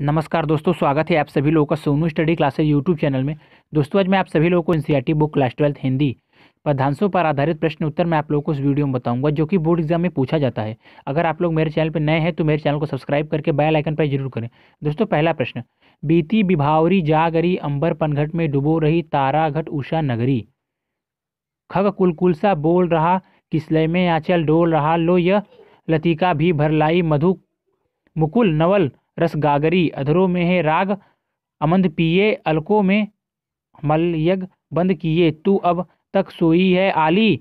नमस्कार दोस्तों स्वागत है आप सभी लोगों का Sonu study classes YouTube channel में दोस्तों आज मैं आप सभी लोगों को NCERT book class twelfth Hindi पदांशों पर आधारित प्रश्न उत्तर मैं आप लोगों को इस वीडियो में बताऊंगा जो कि बोर्ड एग्जाम में पूछा जाता है अगर आप लोग मेरे चैनल पर नए हैं तो मेरे चैनल को सब्सक्राइब करके बैल आइकन पर जरूर करें दोस्तों पहला प्रश्न बीती विभावरी जागरी अंबर पनघट में डुबो रही ताराघट उषा नगरी खग कुलकुलसा बोल रहा किसलय में आंचल डोल रहा लो यह लतिका भी भरलाई मधु मुकुल नवल रसगागरी अधरों में है राग अमंद पिए अलकों में मलयग बंद किए तू अब तक सोई है आली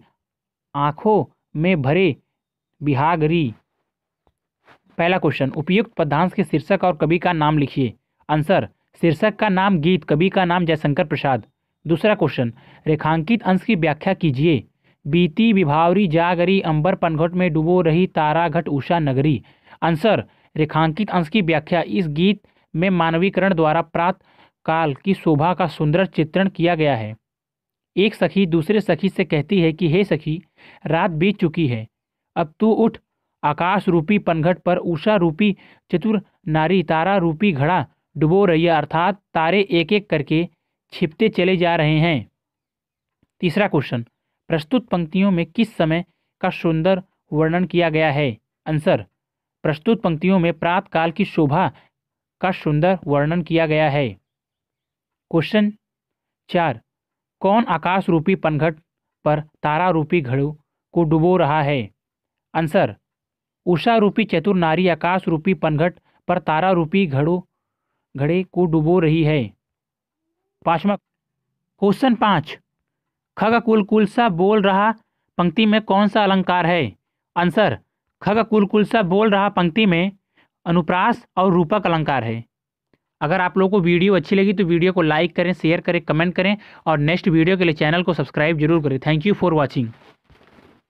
आँखों में भरे बिहागरी पहला क्वेश्चन उपयुक्त पदांश के शीर्षक और कवि का नाम लिखिए आंसर शीर्षक का नाम गीत कवि का नाम जयशंकर प्रसाद दूसरा क्वेश्चन रेखांकित अंश की व्याख्या कीजिए बीती विभावरी जागरी अंबर पनघट में डूबो रही ताराघट उषा नगरी आंसर रेखांकित अंश की व्याख्या इस गीत में मानवीकरण द्वारा प्रात काल की शोभा का सुंदर चित्रण किया गया है एक सखी दूसरे सखी से कहती है कि हे सखी रात बीत चुकी है अब तू उठ आकाश रूपी पनघट पर उषा रूपी चतुर नारी तारा रूपी घड़ा डुबो रही है अर्थात तारे एक एक करके छिपते चले जा रहे हैं तीसरा क्वेश्चन प्रस्तुत पंक्तियों में किस समय का सुंदर वर्णन किया गया है आंसर प्रस्तुत पंक्तियों में प्रात काल की शोभा का सुंदर वर्णन किया गया है क्वेश्चन चार कौन आकाश रूपी पनघट पर तारा रूपी घड़ू को डुबो रहा है आंसर उषा रूपी चतुर नारी आकाश रूपी पनघट पर तारा रूपी घड़ो घड़े को डुबो रही है पांचवा क्वेश्चन पांच खग कुल कुल सा बोल रहा पंक्ति में कौन सा अलंकार है आंसर खग सा बोल रहा पंक्ति में अनुप्रास और रूपक अलंकार है अगर आप लोगों को वीडियो अच्छी लगी तो वीडियो को लाइक करें शेयर करें कमेंट करें और नेक्स्ट वीडियो के लिए चैनल को सब्सक्राइब जरूर करें थैंक यू फॉर वॉचिंग